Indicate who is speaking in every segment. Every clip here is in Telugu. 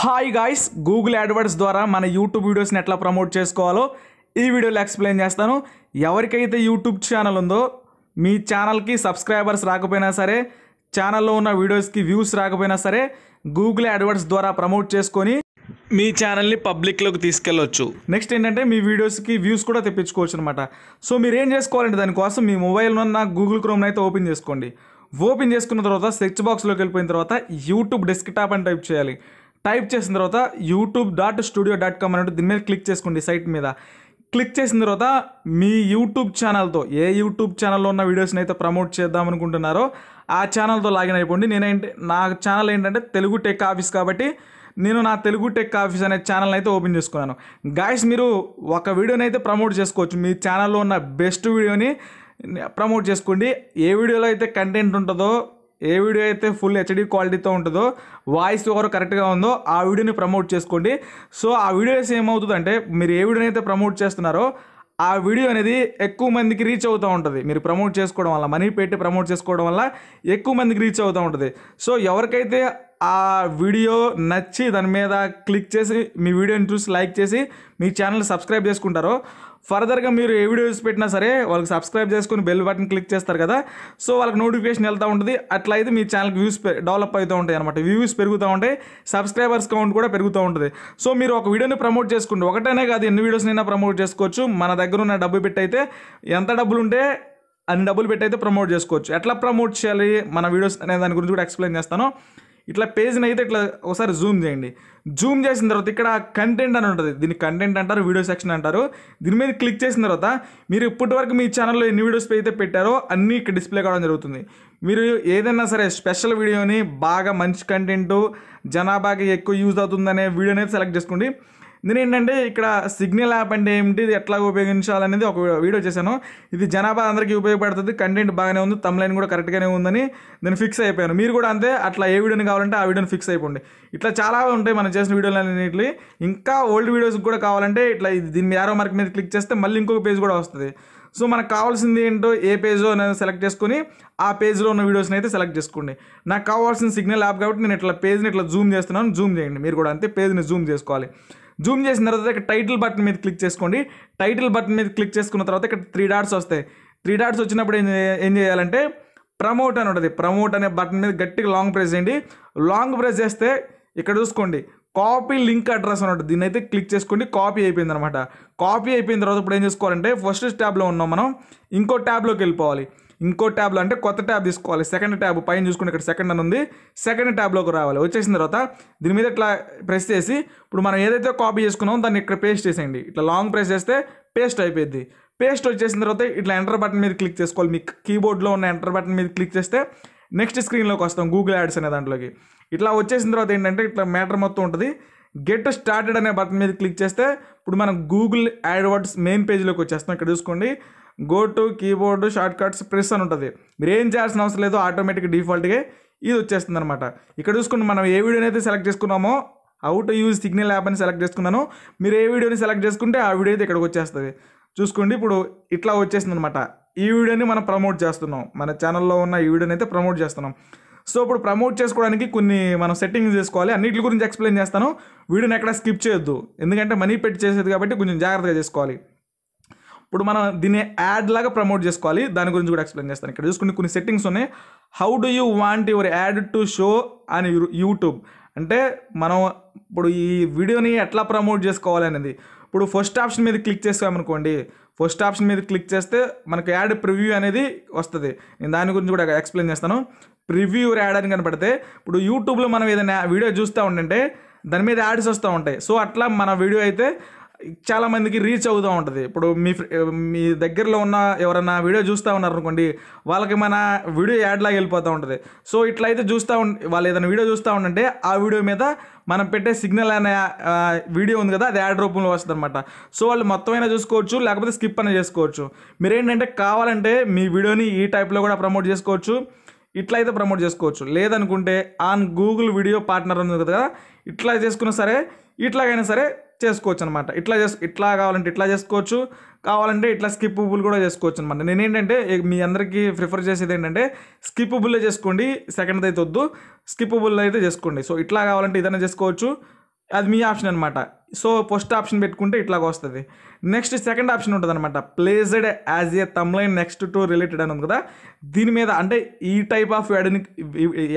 Speaker 1: హాయ్ గాయస్ గూగుల్ యాడ్వర్డ్స్ ద్వారా మన యూట్యూబ్ వీడియోస్ని ఎట్లా ప్రమోట్ చేసుకోవాలో ఈ వీడియోలో ఎక్స్ప్లెయిన్ చేస్తాను ఎవరికైతే యూట్యూబ్ ఛానల్ ఉందో మీ ఛానల్కి సబ్స్క్రైబర్స్ రాకపోయినా సరే ఛానల్లో ఉన్న వీడియోస్కి వ్యూస్ రాకపోయినా సరే గూగుల్ యాడ్వర్డ్స్ ద్వారా ప్రమోట్ చేసుకొని మీ ఛానల్ని పబ్లిక్లోకి తీసుకెళ్ళొచ్చు నెక్స్ట్ ఏంటంటే మీ వీడియోస్కి వ్యూస్ కూడా తెప్పించుకోవచ్చు అనమాట సో మీరు ఏం చేసుకోవాలంటే దానికోసం మీ మొబైల్లో ఉన్న గూగుల్ క్రోమ్ అయితే ఓపెన్ చేసుకోండి ఓపెన్ చేసుకున్న తర్వాత సెర్చ్ బాక్స్లోకి వెళ్ళిపోయిన తర్వాత యూట్యూబ్ డెస్క్టాప్ అని టైప్ చేయాలి టైప్ చేసిన తర్వాత YouTube dot studio dot com అనేది దీని మీద క్లిక్ చేసుకోండి సైట్ మీద క్లిక్ చేసిన తర్వాత మీ యూట్యూబ్ ఛానల్తో ఏ యూట్యూబ్ ఛానల్లో ఉన్న వీడియోస్ని అయితే ప్రమోట్ చేద్దాం అనుకుంటున్నారో ఆ ఛానల్తో లాగిన్ అయిపోండి నేనేంటి నా ఛానల్ ఏంటంటే తెలుగు టెక్ ఆఫీస్ కాబట్టి నేను నా తెలుగు టెక్ ఆఫీస్ అనే ఛానల్ అయితే ఓపెన్ చేసుకున్నాను గాయస్ మీరు ఒక వీడియోని అయితే ప్రమోట్ చేసుకోవచ్చు మీ ఛానల్లో ఉన్న బెస్ట్ వీడియోని ప్రమోట్ చేసుకోండి ఏ వీడియోలో అయితే కంటెంట్ ఉంటుందో ఏ వీడియో అయితే ఫుల్ హెచ్డి క్వాలిటీతో ఉంటుందో వాయిస్ ఓవర్ కరెక్ట్గా ఉందో ఆ వీడియోని ప్రమోట్ చేసుకోండి సో ఆ వీడియోస్ ఏమవుతుందంటే మీరు ఏ వీడియోని అయితే ప్రమోట్ చేస్తున్నారో ఆ వీడియో అనేది ఎక్కువ మందికి రీచ్ అవుతూ ఉంటుంది మీరు ప్రమోట్ చేసుకోవడం వల్ల మనీ పెట్టి ప్రమోట్ చేసుకోవడం వల్ల ఎక్కువ మందికి రీచ్ అవుతూ ఉంటుంది సో ఎవరికైతే ఆ వీడియో నచ్చి దాని మీద క్లిక్ చేసి మీ వీడియోని చూసి లైక్ చేసి మీ ఛానల్ సబ్స్క్రైబ్ చేసుకుంటారో ఫర్దర్గా మీరు ఏ వీడియోస్ పెట్టినా సరే వాళ్ళకి సబ్స్క్రైబ్ చేసుకుని బెల్ బటన్ క్లిక్ చేస్తారు కదా సో వాళ్ళకి నోటిఫికేషన్ వెళ్తూ ఉంటుంది అట్లా అయితే మీ ఛానల్కి వ్యూస్ డెవలప్ అవుతూ ఉంటాయి అనమాట వ్యూస్ పెరుగుతూ ఉంటాయి సబ్స్క్రైబర్స్ కౌంట్ కూడా పెరుగుతూ ఉంటుంది సో మీరు ఒక వీడియోని ప్రమోట్ చేసుకుంటే ఒకటనే కాదు ఎన్ని వీడియోస్నైనా ప్రమోట్ చేసుకోవచ్చు మన దగ్గర ఉన్న డబ్బు పెట్టి అయితే ఎంత డబ్బులు ఉంటే అన్ని డబ్బులు పెట్టి అయితే ప్రమోట్ చేసుకోవచ్చు ఎట్లా ప్రమోట్ చేయాలి మన వీడియోస్ అనే దాని గురించి కూడా ఎక్స్ప్లెయిన్ చేస్తాను ఇట్లా పేజ్ని అయితే ఇట్లా ఒకసారి జూమ్ చేయండి జూమ్ చేసిన తర్వాత ఇక్కడ కంటెంట్ అని ఉంటుంది దీన్ని కంటెంట్ అంటారు వీడియో సెక్షన్ అంటారు దీని మీద క్లిక్ చేసిన తర్వాత మీరు ఇప్పటివరకు మీ ఛానల్లో ఎన్ని వీడియోస్ అయితే పెట్టారో అన్నీ ఇక్కడ డిస్ప్లే కావడం జరుగుతుంది మీరు ఏదైనా సరే స్పెషల్ వీడియోని బాగా మంచి కంటెంటు జనాభాకి ఎక్కువ యూజ్ అవుతుందనే వీడియోని సెలెక్ట్ చేసుకోండి నేను ఏంటంటే ఇక్కడ సిగ్నల్ యాప్ అంటే ఏమిటి ఎట్లా ఉపయోగించాలనేది ఒక వీడియో చేశాను ఇది జనాభా అందరికీ ఉపయోగపడుతుంది కంటెంట్ బాగానే ఉంది లైన్ కూడా కరెక్ట్గానే ఉందని నేను ఫిక్స్ అయిపోయాను మీరు కూడా అంతే అట్లా ఏ వీడియోని కావాలంటే ఆ వీడియోని ఫిక్స్ అయిపోండి ఇట్లా చాలా ఉంటాయి మనం చేసిన వీడియోలు అన్నింటివి ఇంకా ఓల్డ్ వీడియోస్ కూడా కావాలంటే ఇట్లా దీని యారో మార్క్ మీద క్లిక్ చేస్తే మళ్ళీ ఇంకొక పేజ్ కూడా వస్తుంది సో మనకు కావాల్సింది ఏంటో ఏ పేజో అనేది సెలెక్ట్ చేసుకొని ఆ పేజ్లో ఉన్న వీడియోస్ని అయితే సెలెక్ట్ చేసుకోండి నాకు కావాల్సిన సిగ్నల్ యాప్ కాబట్టి నేను ఇట్లా పేజ్ని ఇట్లా జూమ్ చేస్తున్నాను జూమ్ చేయండి మీరు కూడా అంతే పేజ్ని జూమ్ చేసుకోవాలి జూమ్ చేసిన తర్వాత ఇక్కడ టైటిల్ బటన్ మీద క్లిక్ చేసుకోండి టైటిల్ బటన్ మీద క్లిక్ చేసుకున్న తర్వాత ఇక్కడ త్రీ డాట్స్ వస్తాయి త్రీ డాట్స్ వచ్చినప్పుడు ఏం ఏం చేయాలంటే ప్రమోట్ అని ఉంటుంది ప్రమోట్ అనే బటన్ మీద గట్టిగా లాంగ్ ప్రెస్ చేయండి లాంగ్ ప్రెస్ చేస్తే ఇక్కడ చూసుకోండి కాపీ లింక్ అడ్రస్ అని ఉంటుంది దీన్ని అయితే క్లిక్ చేసుకోండి కాపీ అయిపోయింది అనమాట కాపీ అయిపోయిన తర్వాత ఇప్పుడు ఏం చేసుకోవాలంటే ఫస్ట్ ట్యాబ్లో ఉన్నాం మనం ఇంకో ట్యాబ్లోకి వెళ్ళిపోవాలి ఇంకో ట్యాబ్లో అంటే కొత్త ట్యాబ్ తీసుకోవాలి సెకండ్ ట్యాబ్ పైన చూసుకుంటే ఇక్కడ సెకండ్ అని ఉంది సెకండ్ ట్యాబ్లోకి రావాలి వచ్చేసిన తర్వాత దీని మీద ఇట్లా ప్రెస్ చేసి ఇప్పుడు మనం ఏదైతే కాపీ చేసుకున్నామో దాన్ని ఇక్కడ పేస్ట్ చేసేయండి ఇట్లా లాంగ్ ప్రెస్ చేస్తే పేస్ట్ అయిపోయింది పేస్ట్ వచ్చేసిన తర్వాత ఇట్లా ఎంటర్ బటన్ మీద క్లిక్ చేసుకోవాలి మీ కీబోర్డ్లో ఉన్న ఎంటర్ బటన్ మీద క్లిక్ చేస్తే నెక్స్ట్ స్క్రీన్లోకి వస్తాం గూగుల్ యాడ్స్ అనే దాంట్లోకి ఇట్లా వచ్చేసిన తర్వాత ఏంటంటే ఇట్లా మ్యాటర్ మొత్తం ఉంటుంది గెట్ స్టార్టెడ్ అనే బటన్ మీద క్లిక్ చేస్తే ఇప్పుడు మనం గూగుల్ యాడ్వర్డ్స్ మెయిన్ పేజ్లోకి వచ్చేస్తాం ఇక్కడ చూసుకోండి go to keyboard shortcuts press అని ఉంటుంది మీరు ఏం చేయాల్సిన అవసరం లేదు ఆటోమేటిక్ డిఫాల్ట్గా ఇది వచ్చేస్తుంది అనమాట ఇక్కడ చూసుకుని మనం ఏ వీడియోనైతే సెలెక్ట్ చేసుకున్నామో అవుట్ యూజ్ సిగ్నల్ యాప్ అని సెలెక్ట్ చేసుకున్నాను మీరు ఏ వీడియోని సెలెక్ట్ చేసుకుంటే ఆ వీడియో అయితే ఇక్కడికి వచ్చేస్తుంది చూసుకోండి ఇప్పుడు ఇట్లా వచ్చేసింది అనమాట ఈ వీడియోని మనం ప్రమోట్ చేస్తున్నాం మన ఛానల్లో ఉన్న ఈ వీడియోని అయితే ప్రమోట్ చేస్తున్నాం సో ఇప్పుడు ప్రమోట్ చేసుకోవడానికి కొన్ని మనం సెట్టింగ్స్ చేసుకోవాలి అన్నిటి గురించి ఎక్స్ప్లెయిన్ చేస్తాను వీడియోని ఎక్కడ స్కిప్ చేయొద్దు ఎందుకంటే మనీ పెట్టి చేసేది కాబట్టి కొంచెం జాగ్రత్తగా చేసుకోవాలి ఇప్పుడు మనం దీన్ని యాడ్ లాగా ప్రమోట్ చేసుకోవాలి దాని గురించి కూడా ఎక్స్ప్లెయిన్ చేస్తాను ఇక్కడ చూసుకుని కొన్ని సెట్టింగ్స్ ఉన్నాయి how do you want your ad to show అని యూట్యూబ్ అంటే మనం ఇప్పుడు ఈ వీడియోని ఎట్లా ప్రమోట్ చేసుకోవాలి అనేది ఇప్పుడు ఫస్ట్ ఆప్షన్ మీద క్లిక్ చేసామనుకోండి ఫస్ట్ ఆప్షన్ మీద క్లిక్ చేస్తే మనకు యాడ్ ప్రివ్యూ అనేది వస్తుంది నేను దాని గురించి కూడా ఎక్స్ప్లెయిన్ చేస్తాను ప్రివ్యూ యాడ్ అని కనపడితే ఇప్పుడు యూట్యూబ్లో మనం ఏదైనా వీడియో చూస్తూ ఉండంటే దాని మీద యాడ్స్ వస్తూ ఉంటాయి సో అట్లా మన వీడియో అయితే చాలామందికి రీచ్ అవుతూ ఉంటుంది ఇప్పుడు మీ మీ దగ్గరలో ఉన్న ఎవరైనా వీడియో చూస్తూ ఉన్నారనుకోండి వాళ్ళకి మన వీడియో యాడ్ లాగా వెళ్ళిపోతూ ఉంటుంది సో ఇట్లయితే చూస్తూ ఉంటే వాళ్ళు ఏదైనా వీడియో చూస్తూ ఉండంటే ఆ వీడియో మీద మనం పెట్టే సిగ్నల్ అనే వీడియో ఉంది కదా అది యాడ్ రూపంలో వస్తుంది అనమాట సో వాళ్ళు మొత్తం అయినా చూసుకోవచ్చు లేకపోతే స్కిప్ అయినా చేసుకోవచ్చు మీరేంటంటే కావాలంటే మీ వీడియోని ఈ టైప్లో కూడా ప్రమోట్ చేసుకోవచ్చు ఇట్లయితే ప్రమోట్ చేసుకోవచ్చు లేదనుకుంటే ఆన్ గూగుల్ వీడియో పార్ట్నర్ ఉంది కదా ఇట్లా చేసుకున్నా సరే ఇట్లాగైనా సరే చేసుకోవచ్చు అనమాట ఇట్లా చేసు ఇట్లా కావాలంటే ఇట్లా చేసుకోవచ్చు కావాలంటే ఇట్లా స్కిప్పుబుల్ కూడా చేసుకోవచ్చు అనమాట నేనేంటంటే మీ అందరికీ ప్రిఫర్ చేసేది ఏంటంటే స్కిప్పుబుల్ చేసుకోండి సెకండ్ అయితే వద్దు స్కిప్పుబుల్ అయితే చేసుకోండి సో ఇట్లా కావాలంటే ఏదైనా చేసుకోవచ్చు అది మీ ఆప్షన్ అనమాట సో ఫస్ట్ ఆప్షన్ పెట్టుకుంటే ఇట్లాగా వస్తుంది నెక్స్ట్ సెకండ్ ఆప్షన్ ఉంటుంది అనమాట placed as a thumbnail next to related అని ఉంది కదా దీని మీద అంటే ఈ టైప్ ఆఫ్ యాడ్ని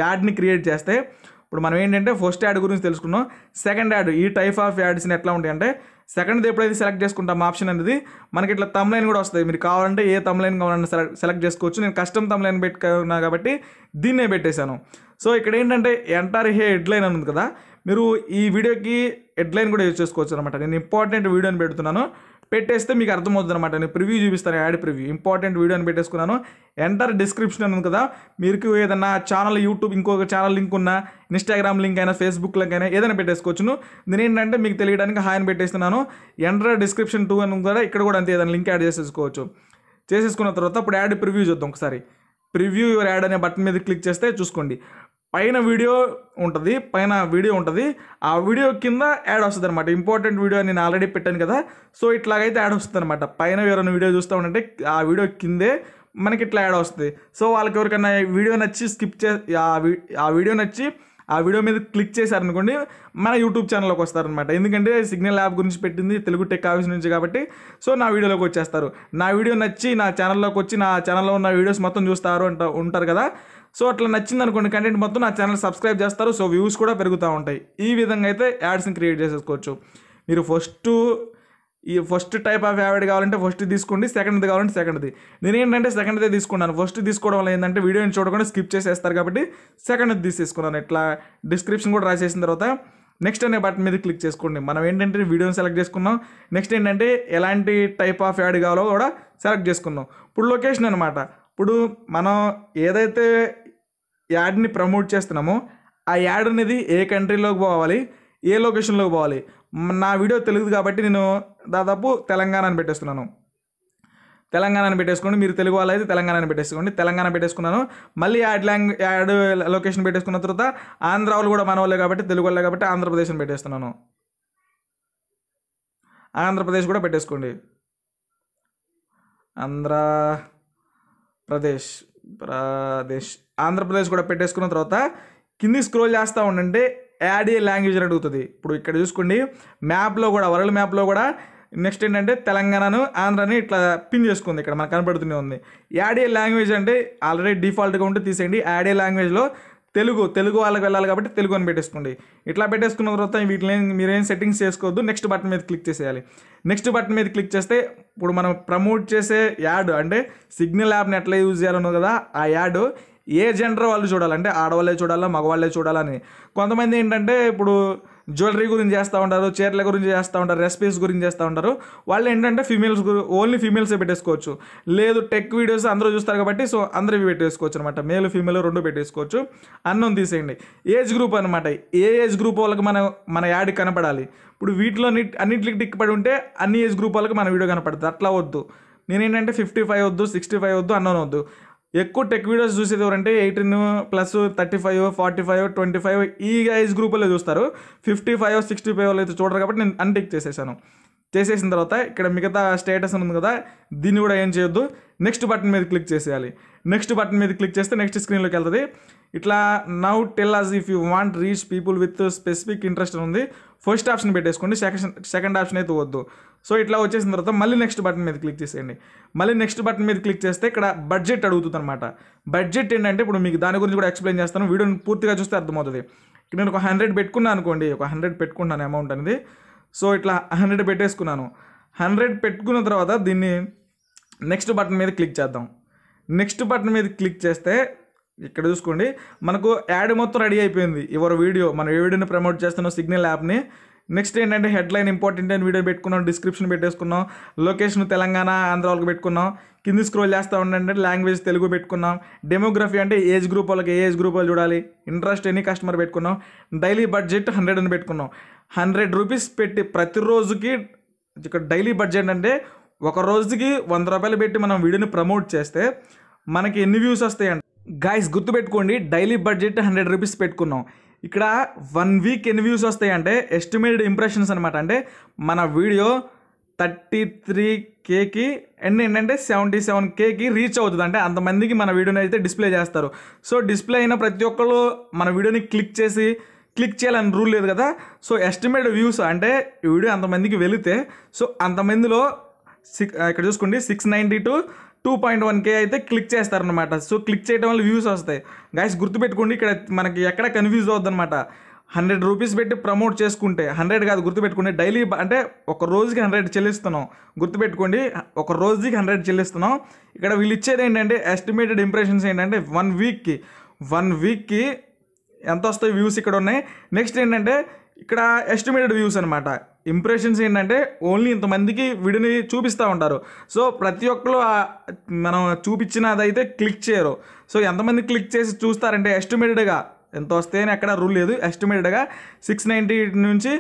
Speaker 1: యాడ్ని క్రియేట్ చేస్తే ఇప్పుడు మనం ఏంటంటే ఫస్ట్ యాడ్ గురించి తెలుసుకున్నాం సెకండ్ యాడ్ ఈ టైప్ ఆఫ్ యాడ్స్ని ఎట్లా ఉంటాయి అంటే సెకండ్ ఎప్పుడైతే సెలెక్ట్ చేసుకుంటాం ఆప్షన్ అనేది మనకి ఇట్లా తమ్లైన్ కూడా వస్తుంది మీరు కావాలంటే ఏ తమ్లైన్ కావాలన్నా సెలెక్ట్ చేసుకోవచ్చు నేను కస్టమ్ తమ్లైన్ పెట్టుకున్నా కాబట్టి దీన్నే పెట్టేశాను సో ఇక్కడ ఏంటంటే ఎంటర్ హే హెడ్లైన్ అని ఉంది కదా మీరు ఈ వీడియోకి హెడ్లైన్ కూడా యూజ్ చేసుకోవచ్చు అనమాట నేను ఇంపార్టెంట్ వీడియోని పెడుతున్నాను పెట్టేస్తే మీకు అర్థమవుతుంది అనమాట నేను ప్రివ్యూ చూపిస్తాను యాడ్ ప్రివ్యూ ఇంపార్టెంట్ వీడియో అని పెట్టేసుకున్నాను ఎంటర్ డిస్క్రిప్షన్ అని కదా మీరు ఏదైనా ఛానల్ యూట్యూబ్ ఇంకొక ఛానల్ లింక్ ఉన్న ఇన్స్టాగ్రామ్ లింక్ అయినా ఫేస్బుక్ లింక్ అయినా ఏదైనా పెట్టేసుకోవచ్చును నేను ఏంటంటే మీకు తెలియడానికి హాయ్ అని పెట్టేస్తున్నాను ఎంటర్ డిస్క్రిప్షన్ టూ అని కూడా ఇక్కడ కూడా అంతే ఏదైనా లింక్ యాడ్ చేసేసుకోవచ్చు చేసేసుకున్న తర్వాత ఇప్పుడు యాడ్ ప్రివ్యూ చూద్దాం ఒకసారి ప్రివ్యూ యువర్ యాడ్ అనే బటన్ మీద క్లిక్ చేస్తే చూసుకోండి పైన వీడియో ఉంటుంది పైన వీడియో ఉంటుంది ఆ వీడియో కింద యాడ్ వస్తుంది అనమాట ఇంపార్టెంట్ వీడియో నేను ఆల్రెడీ పెట్టాను కదా సో ఇట్లాగైతే యాడ్ వస్తుంది అనమాట పైన ఎవరైనా వీడియో చూస్తూ ఉంటే ఆ వీడియో కిందే మనకి ఇట్లా యాడ్ వస్తుంది సో వాళ్ళకి ఎవరికైనా వీడియో నచ్చి స్కిప్ చే ఆ వీడియో నచ్చి ఆ వీడియో మీద క్లిక్ చేశారనుకోండి మన యూట్యూబ్ ఛానల్లోకి వస్తారనమాట ఎందుకంటే సిగ్నల్ యాప్ గురించి పెట్టింది తెలుగు టెక్ ఆఫీస్ నుంచి కాబట్టి సో నా వీడియోలోకి వచ్చేస్తారు నా వీడియో నచ్చి నా ఛానల్లోకి వచ్చి నా ఛానల్లో ఉన్న వీడియోస్ మొత్తం చూస్తారు అంట ఉంటారు కదా సో అట్లా నచ్చింది అనుకోండి కంటెంట్ మొత్తం నా ఛానల్ సబ్స్క్రైబ్ చేస్తారు సో వ్యూస్ కూడా పెరుగుతూ ఉంటాయి ఈ విధంగా అయితే యాడ్స్ని క్రియేట్ చేసేసుకోవచ్చు మీరు ఫస్ట్ ఈ ఫస్ట్ టైప్ ఆఫ్ హ్యాబిట్ కావాలంటే ఫస్ట్ తీసుకోండి సెకండ్ది కావాలంటే సెకండ్ది నేను ఏంటంటే సెకండ్దే తీసుకున్నాను ఫస్ట్ తీసుకోవడం వల్ల ఏంటంటే వీడియోని చూడకుండా స్కిప్ చేసేస్తారు కాబట్టి సెకండ్ తీసేసుకున్నాను ఇట్లా డిస్క్రిప్షన్ కూడా రాసేసిన తర్వాత నెక్స్ట్ అనే బటన్ మీద క్లిక్ చేసుకోండి మనం ఏంటంటే వీడియోని సెలెక్ట్ చేసుకున్నాం నెక్స్ట్ ఏంటంటే ఎలాంటి టైప్ ఆఫ్ యాడ్ కావాలో కూడా సెలెక్ట్ చేసుకున్నాం ఇప్పుడు లొకేషన్ అనమాట ఇప్పుడు మనం ఏదైతే యాడ్ని ప్రమోట్ చేస్తున్నామో ఆ యాడ్ అనేది ఏ కంట్రీలోకి పోవాలి ఏ లొకేషన్లోకి పోవాలి నా వీడియో తెలుగు కాబట్టి నేను దాదాపు తెలంగాణ అని పెట్టేస్తున్నాను తెలంగాణ అని పెట్టేసుకోండి మీరు తెలుగు వాళ్ళు అయితే తెలంగాణ అని పెట్టేసుకోండి తెలంగాణ పెట్టేసుకున్నాను మళ్ళీ యాడ్ లాంగ్ యాడ్ లొకేషన్ పెట్టేసుకున్న తర్వాత ఆంధ్ర వాళ్ళు కూడా మన వాళ్ళే కాబట్టి తెలుగు వాళ్ళే కాబట్టి ఆంధ్రప్రదేశ్ అని పెట్టేస్తున్నాను ఆంధ్రప్రదేశ్ కూడా పెట్టేసుకోండి ఆంధ్ర ప్రదేశ్ ప్రదేశ్ ఆంధ్రప్రదేశ్ కూడా పెట్టేసుకున్న తర్వాత కింది స్క్రోల్ చేస్తూ ఉండండి యాడ్ ఏ లాంగ్వేజ్ అని అడుగుతుంది ఇప్పుడు ఇక్కడ చూసుకోండి మ్యాప్లో కూడా వరల్డ్ మ్యాప్లో కూడా నెక్స్ట్ ఏంటంటే తెలంగాణను ఆంధ్రాని ఇట్లా పిన్ చేసుకుంది ఇక్కడ మనకు కనపడుతూనే ఉంది యాడ్ ఏ లాంగ్వేజ్ అంటే ఆల్రెడీ డిఫాల్ట్గా ఉంటే తీసేయండి యాడ్ ఏ లాంగ్వేజ్లో తెలుగు తెలుగు వాళ్ళకి వెళ్ళాలి కాబట్టి తెలుగు అని పెట్టేసుకోండి ఇట్లా పెట్టేసుకున్న తర్వాత వీటిని మీరేం సెట్టింగ్స్ చేసుకోవద్దు నెక్స్ట్ బటన్ మీద క్లిక్ చేసేయాలి నెక్స్ట్ బటన్ మీద క్లిక్ చేస్తే ఇప్పుడు మనం ప్రమోట్ చేసే యాడ్ అంటే సిగ్నల్ యాప్ని ఎట్లా యూజ్ చేయాలన్నా కదా ఆ యాడ్ ఏ జెండర్ వాళ్ళు చూడాలంటే ఆడవాళ్ళే చూడాలా మగవాళ్ళే చూడాలని కొంతమంది ఏంటంటే ఇప్పుడు జ్యువెలరీ గురించి చేస్తూ ఉంటారు చీరల గురించి చేస్తూ ఉంటారు రెసిపీస్ గురించి చేస్తూ ఉంటారు వాళ్ళు ఏంటంటే ఫీమేల్స్ గురి ఓన్లీ ఫీమేల్సే పెట్టేసుకోవచ్చు లేదు టెక్ వీడియోస్ అందరూ చూస్తారు కాబట్టి సో అందరివి పెట్టేసుకోవచ్చు అనమాట మేలు ఫీమేల్ రెండు పెట్టేసుకోవచ్చు అన్నం తీసేయండి ఏజ్ గ్రూప్ అనమాట ఏ ఏజ్ గ్రూప్ వాళ్ళకి మన మన యాడ్ కనపడాలి ఇప్పుడు వీటిలో అన్నిటికి టిక్ పడి ఉంటే అన్ని ఏజ్ గ్రూప్ వాళ్ళకి మన వీడియో కనపడుతుంది అట్లా వద్దు నేనేంటంటే ఫిఫ్టీ ఫైవ్ వద్దు సిక్స్టీ ఫైవ్ వద్దు అన్నోన్ వద్దు ఎక్కువ టెక్ వీడియోస్ చూసేది ఎవరంటే eighteen plus thirty five forty five twenty five ఈ ఐజ్ గ్రూపులో చూస్తారు ఫిఫ్టీ ఫైవ్ సిక్స్టీ ఫైవ్ అయితే చూడరు కాబట్టి నేను అన్టిక్ చేసేసాను చేసేసిన తర్వాత ఇక్కడ మిగతా స్టేటస్ ఉంది కదా దీన్ని కూడా ఏం చేయొద్దు నెక్స్ట్ బటన్ మీద క్లిక్ చేసేయాలి నెక్స్ట్ బటన్ మీద క్లిక్ చేస్తే నెక్స్ట్ స్క్రీన్లోకి వెళ్తుంది ఇట్లా now tell us if you want reach people with specific interest ఉంది ఫస్ట్ ఆప్షన్ పెట్టేసుకోండి సెకండ్ సెకండ్ ఆప్షన్ అయితే వద్దు సో ఇట్లా వచ్చేసిన తర్వాత మళ్ళీ నెక్స్ట్ బటన్ మీద క్లిక్ చేసేయండి మళ్ళీ నెక్స్ట్ బటన్ మీద క్లిక్ చేస్తే ఇక్కడ బడ్జెట్ అడుగుతుంది అనమాట బడ్జెట్ ఏంటంటే ఇప్పుడు మీకు దాని గురించి కూడా ఎక్స్ప్లెయిన్ చేస్తాను వీడియోని పూర్తిగా చూస్తే అర్థమవుతుంది ఇక్కడ నేను ఒక హండ్రెడ్ పెట్టుకున్నాను అనుకోండి ఒక హండ్రెడ్ పెట్టుకున్నాను అమౌంట్ అనేది సో ఇట్లా హండ్రెడ్ పెట్టేసుకున్నాను హండ్రెడ్ పెట్టుకున్న తర్వాత దీన్ని నెక్స్ట్ బటన్ మీద క్లిక్ చేద్దాం నెక్స్ట్ బటన్ మీద క్లిక్ చేస్తే ఇక్కడ చూసుకోండి మనకు యాడ్ మొత్తం రెడీ అయిపోయింది ఎవరు వీడియో మనం ఏ వీడియోని ప్రమోట్ చేస్తున్నాం సిగ్నల్ యాప్ని నెక్స్ట్ ఏంటంటే హెడ్లైన్ ఇంపార్టెంట్ అని వీడియో పెట్టుకున్నాం డిస్క్రిప్షన్ పెట్టేసుకున్నాం లొకేషన్ తెలంగాణ ఆంధ్రాలకు పెట్టుకున్నాం కింది స్క్రోల్ చేస్తూ ఉండే లాంగ్వేజ్ తెలుగు పెట్టుకున్నాం డెమోగ్రఫీ అంటే ఏజ్ గ్రూప్ వాళ్ళకి ఏ ఏజ్ గ్రూప్ వాళ్ళు చూడాలి ఇంట్రెస్ట్ ఎనీ కస్టమర్ పెట్టుకున్నాం డైలీ బడ్జెట్ హండ్రెడ్ అని పెట్టుకున్నాం హండ్రెడ్ రూపీస్ పెట్టి ప్రతిరోజుకి ఇక్కడ డైలీ బడ్జెట్ అంటే ఒక రోజుకి వంద రూపాయలు పెట్టి మనం వీడియోని ప్రమోట్ చేస్తే మనకి ఎన్ని వ్యూస్ వస్తాయండి గాయస్ గుర్తుపెట్టుకోండి డైలీ బడ్జెట్ హండ్రెడ్ రూపీస్ పెట్టుకున్నాం ఇక్కడ వన్ వీక్ ఎన్ని వ్యూస్ వస్తాయంటే ఎస్టిమేటెడ్ ఇంప్రెషన్స్ అనమాట అంటే మన వీడియో థర్టీ త్రీ కేకి అండ్ ఏంటంటే సెవెంటీ సెవెన్ కేకి రీచ్ అవుతుంది అంటే అంతమందికి మన వీడియోని అయితే డిస్ప్లే చేస్తారు సో డిస్ప్లే అయిన ప్రతి ఒక్కళ్ళు మన వీడియోని క్లిక్ చేసి క్లిక్ చేయాలని రూల్ లేదు కదా సో ఎస్టిమేట్ వ్యూస్ అంటే ఈ వీడియో అంతమందికి వెళితే సో అంతమందిలో సిక్ ఇక్కడ చూసుకోండి six ninety to two point one K అయితే క్లిక్ చేస్తారనమాట సో క్లిక్ చేయడం వల్ల వ్యూస్ వస్తాయి గాయస్ గుర్తుపెట్టుకోండి ఇక్కడ మనకి ఎక్కడ కన్ఫ్యూజ్ అనమాట హండ్రెడ్ రూపీస్ పెట్టి ప్రమోట్ చేసుకుంటే హండ్రెడ్ కాదు గుర్తుపెట్టుకుంటే డైలీ అంటే ఒక రోజుకి హండ్రెడ్ చెల్లిస్తున్నాం గుర్తుపెట్టుకోండి ఒక రోజుకి హండ్రెడ్ చెల్లిస్తున్నాం ఇక్కడ వీళ్ళు ఇచ్చేది ఏంటంటే ఎస్టిమేటెడ్ ఇంప్రెషన్స్ ఏంటంటే వన్ వీక్కి వన్ వీక్కి ఎంత వస్తాయి వ్యూస్ ఇక్కడ ఉన్నాయి నెక్స్ట్ ఏంటంటే ఇక్కడ ఎస్టిమేటెడ్ వ్యూస్ అనమాట ఇంప్రెషన్స్ ఏంటంటే ఓన్లీ ఇంతమందికి వీడిని చూపిస్తూ ఉంటారు సో ప్రతి ఒక్కరు మనం చూపించినదైతే క్లిక్ చేయరు సో ఎంతమంది క్లిక్ చేసి చూస్తారంటే ఎస్టిమేటెడ్గా ఎంత అని ఎక్కడ రూల్ లేదు ఎస్టిమేటెడ్గా సిక్స్ నైంటీ నుంచి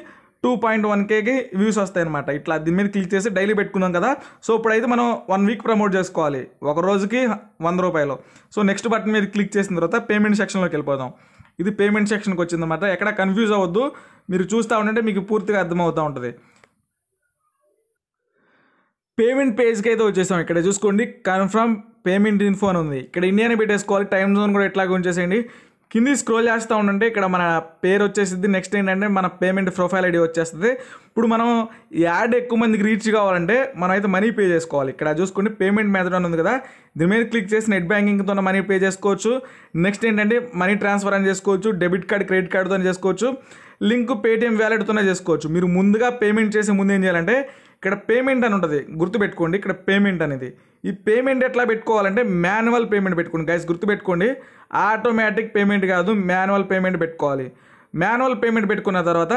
Speaker 1: టూ పాయింట్ వన్ కేకి వ్యూస్ వస్తాయి అనమాట ఇట్లా దీని మీద క్లిక్ చేసి డైలీ పెట్టుకున్నాం కదా సో ఇప్పుడైతే మనం వన్ వీక్ ప్రమోట్ చేసుకోవాలి ఒక రోజుకి వంద రూపాయలు సో నెక్స్ట్ బటన్ మీద క్లిక్ చేసిన తర్వాత పేమెంట్ సెక్షన్లోకి వెళ్ళిపోదాం ఇది పేమెంట్ సెక్షన్కి వచ్చిందన్నమాట ఎక్కడ కన్ఫ్యూజ్ అవ్వద్దు మీరు చూస్తూ ఉంటే మీకు పూర్తిగా అర్థమవుతూ ఉంటుంది పేమెంట్ పేజ్కి అయితే వచ్చేసాం ఇక్కడ చూసుకోండి కన్ఫర్మ్ పేమెంట్ ఇన్ఫో అని ఉంది ఇక్కడ ఇండియాని పెట్టేసుకోవాలి టైం జోన్ కూడా ఎట్లాగ ఉంచేసేయండి కింది స్క్రోల్ చేస్తూ ఉండంటే ఇక్కడ మన పేరు వచ్చేసింది నెక్స్ట్ ఏంటంటే మన పేమెంట్ ప్రొఫైల్ ఐడి వచ్చేస్తుంది ఇప్పుడు మనం యాడ్ ఎక్కువ మందికి రీచ్ కావాలంటే మనం అయితే మనీ పే చేసుకోవాలి ఇక్కడ చూసుకుంటే పేమెంట్ మెథడ్ అని ఉంది కదా దీని మీద క్లిక్ చేసి నెట్ బ్యాంకింగ్తో మనీ పే చేసుకోవచ్చు నెక్స్ట్ ఏంటంటే మనీ ట్రాన్స్ఫర్ అని చేసుకోవచ్చు డెబిట్ కార్డ్ క్రెడిట్ కార్డుతో చేసుకోవచ్చు లింక్ పేటిఎం వ్యాలెట్తోనే చేసుకోవచ్చు మీరు ముందుగా పేమెంట్ చేసే ముందు ఏం చేయాలంటే ఇక్కడ పేమెంట్ అని ఉంటుంది గుర్తుపెట్టుకోండి ఇక్కడ పేమెంట్ అనేది ఈ పేమెంట్ ఎట్లా పెట్టుకోవాలంటే మాన్యువల్ పేమెంట్ పెట్టుకోండి గైస్ గుర్తుపెట్టుకోండి ఆటోమేటిక్ పేమెంట్ కాదు మాన్యువల్ పేమెంట్ పెట్టుకోవాలి మాన్యువల్ పేమెంట్ పెట్టుకున్న తర్వాత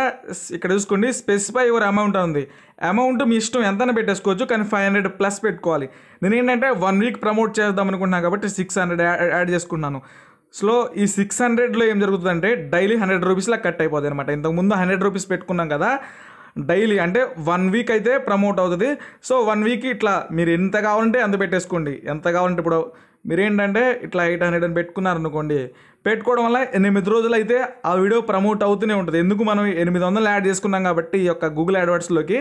Speaker 1: ఇక్కడ చూసుకోండి స్పెసిఫై యువర్ అమౌంట్ ఉంది అమౌంట్ మీ ఇష్టం ఎంతైనా పెట్టేసుకోవచ్చు కానీ ఫైవ్ హండ్రెడ్ ప్లస్ పెట్టుకోవాలి నేను ఏంటంటే వన్ వీక్ ప్రమోట్ చేద్దాం అనుకుంటున్నాను కాబట్టి సిక్స్ హండ్రెడ్ యాడ్ చేసుకున్నాను స్లో ఈ సిక్స్ హండ్రెడ్లో ఏం జరుగుతుందంటే డైలీ హండ్రెడ్ రూపీస్లా కట్ అయిపోతుంది అనమాట ఇంతకుముందు హండ్రెడ్ రూపీస్ పెట్టుకున్నాం కదా డైలీ అంటే వన్ వీక్ అయితే ప్రమోట్ అవుతుంది సో వన్ వీక్ ఇట్లా మీరు ఎంత కావాలంటే అంత పెట్టేసుకోండి ఎంత కావాలంటే ఇప్పుడు మీరేంటంటే ఇట్లా ఎయిట్ హండ్రెడ్ అని పెట్టుకున్నారనుకోండి పెట్టుకోవడం వల్ల ఎనిమిది రోజులు అయితే ఆ వీడియో ప్రమోట్ అవుతూనే ఉంటుంది ఎందుకు మనం ఎనిమిది వందలు యాడ్ చేసుకున్నాం కాబట్టి ఈ యొక్క గూగుల్ యాడ్వర్డ్స్లోకి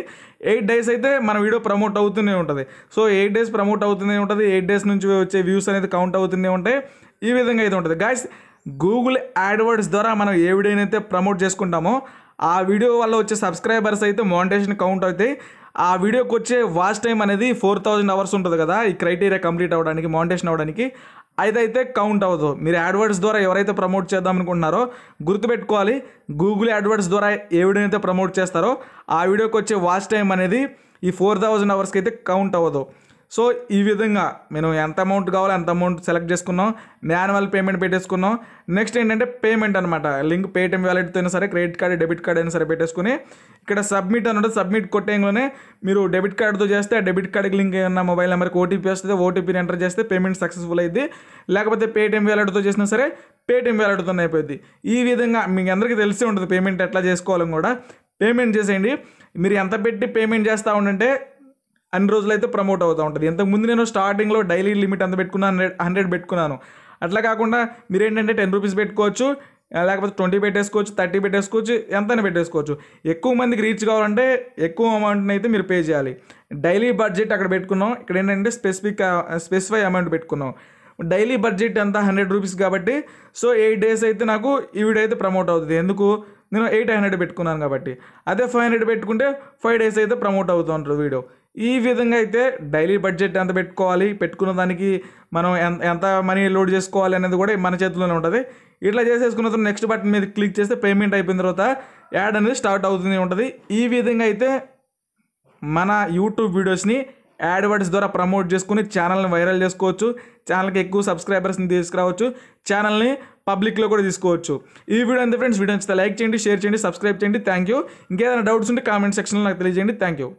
Speaker 1: ఎయిట్ డేస్ అయితే మన వీడియో ప్రమోట్ అవుతూనే ఉంటుంది సో ఎయిట్ డేస్ ప్రమోట్ అవుతూనే ఉంటుంది ఎయిట్ డేస్ నుంచి వచ్చే వ్యూస్ అనేది కౌంట్ అవుతూనే ఉంటాయి ఈ విధంగా అయితే ఉంటుంది గాయస్ గూగుల్ యాడ్వర్డ్స్ ద్వారా మనం ఏ వీడియోనైతే ప్రమోట్ చేసుకుంటామో ఆ వీడియో వల్ల వచ్చే సబ్స్క్రైబర్స్ అయితే మోనిటేషన్ కౌంట్ అవుతాయి ఆ వీడియోకి వచ్చే వాచ్ టైం అనేది ఫోర్ థౌజండ్ అవర్స్ ఉంటుంది కదా ఈ క్రైటీరియా కంప్లీట్ అవ్వడానికి మౌంటేషన్ అవ్వడానికి అయితే కౌంట్ అవ్వదు మీరు యాడ్వర్డ్స్ ద్వారా ఎవరైతే ప్రమోట్ చేద్దాం అనుకుంటున్నారో గుర్తుపెట్టుకోవాలి గూగుల్ యాడ్వర్డ్స్ ద్వారా ఏ వీడియోనైతే ప్రమోట్ చేస్తారో ఆ వీడియోకి వచ్చే వాచ్ టైం అనేది ఈ ఫోర్ థౌజండ్ అవర్స్కి అయితే కౌంట్ అవ్వదు సో ఈ విధంగా మేము ఎంత అమౌంట్ కావాలో ఎంత అమౌంట్ సెలెక్ట్ చేసుకున్నాం యాన్యువల్ పేమెంట్ పెట్టేసుకున్నాం నెక్స్ట్ ఏంటంటే పేమెంట్ అనమాట లింక్ పేటిఎం వ్యాలెట్తో అయినా సరే క్రెడిట్ కార్డ్ డెబిట్ కార్డ్ అయినా సరే పెట్టేసుకుని ఇక్కడ సబ్మిట్ అనమాట సబ్మిట్ కొట్టేయంలోనే మీరు డెబిట్ కార్డుతో చేస్తే డెబిట్ కార్డుకి లింక్ ఉన్న మొబైల్ నెంబర్కి ఓటీపీ వస్తుంది ఓటీపీని ఎంటర్ చేస్తే పేమెంట్ సక్సెస్ఫుల్ అయింది లేకపోతే పేటిఎం వ్యాలెట్తో చేసినా సరే పేటిఎం వ్యాలెట్తో అయిపోయింది ఈ విధంగా మీకు అందరికీ తెలిసి ఉంటుంది పేమెంట్ ఎట్లా చేసుకోవాలని కూడా పేమెంట్ చేసేయండి మీరు ఎంత పెట్టి పేమెంట్ చేస్తూ ఉండంటే అన్ని రోజులైతే ప్రమోట్ అవుతూ ఉంటుంది ఇంతకుముందు నేను స్టార్టింగ్లో డైలీ లిమిట్ అంత పెట్టుకున్నాను హండ్రెడ్ హండ్రెడ్ పెట్టుకున్నాను అట్లా కాకుండా మీరు ఏంటంటే టెన్ రూపీస్ పెట్టుకోవచ్చు లేకపోతే ట్వంటీ పెట్టేసుకోవచ్చు థర్టీ పెట్టేసుకోవచ్చు ఎంతైనా పెట్టేసుకోవచ్చు ఎక్కువ మందికి రీచ్ కావాలంటే ఎక్కువ అమౌంట్ని అయితే మీరు పే చేయాలి డైలీ బడ్జెట్ అక్కడ పెట్టుకున్నాం ఇక్కడ ఏంటంటే స్పెసిఫిక్ స్పెసిఫై అమౌంట్ పెట్టుకున్నాం డైలీ బడ్జెట్ అంతా హండ్రెడ్ రూపీస్ కాబట్టి సో ఎయిట్ డేస్ అయితే నాకు ఈ అయితే ప్రమోట్ అవుతుంది ఎందుకు నేను ఎయిట్ హండ్రెడ్ పెట్టుకున్నాను కాబట్టి అదే ఫైవ్ హండ్రెడ్ పెట్టుకుంటే ఫైవ్ డేస్ అయితే ప్రమోట్ అవుతూ ఉంటుంది వీడియో ఈ విధంగా అయితే డైలీ బడ్జెట్ ఎంత పెట్టుకోవాలి పెట్టుకున్న దానికి మనం ఎంత మనీ లోడ్ చేసుకోవాలి అనేది కూడా మన చేతిలోనే ఉంటుంది ఇట్లా చేసేసుకున్న తర్వాత నెక్స్ట్ బటన్ మీద క్లిక్ చేస్తే పేమెంట్ అయిపోయిన తర్వాత యాడ్ అనేది స్టార్ట్ అవుతుంది ఉంటుంది ఈ విధంగా అయితే మన యూట్యూబ్ వీడియోస్ని యాడ్వర్డ్స్ ద్వారా ప్రమోట్ చేసుకుని ఛానల్ని వైరల్ చేసుకోవచ్చు ఛానల్కి ఎక్కువ సబ్స్క్రైబర్స్ని తీసుకురావచ్చు ఛానల్ని పబ్లిక్లో కూడా తీసుకోవచ్చు ఈ వీడియో అంతే ఫ్రెండ్స్ వీడియో నచ్చితే లైక్ చేయండి షేర్ చేయండి సబ్స్క్రైబ్ చేయండి థ్యాంక్ యూ ఇంకేదైనా డౌట్స్ ఉంటే కామెంట్ సెక్షన్లో నాకు తెలియజేయండి థ్యాంక్ యూ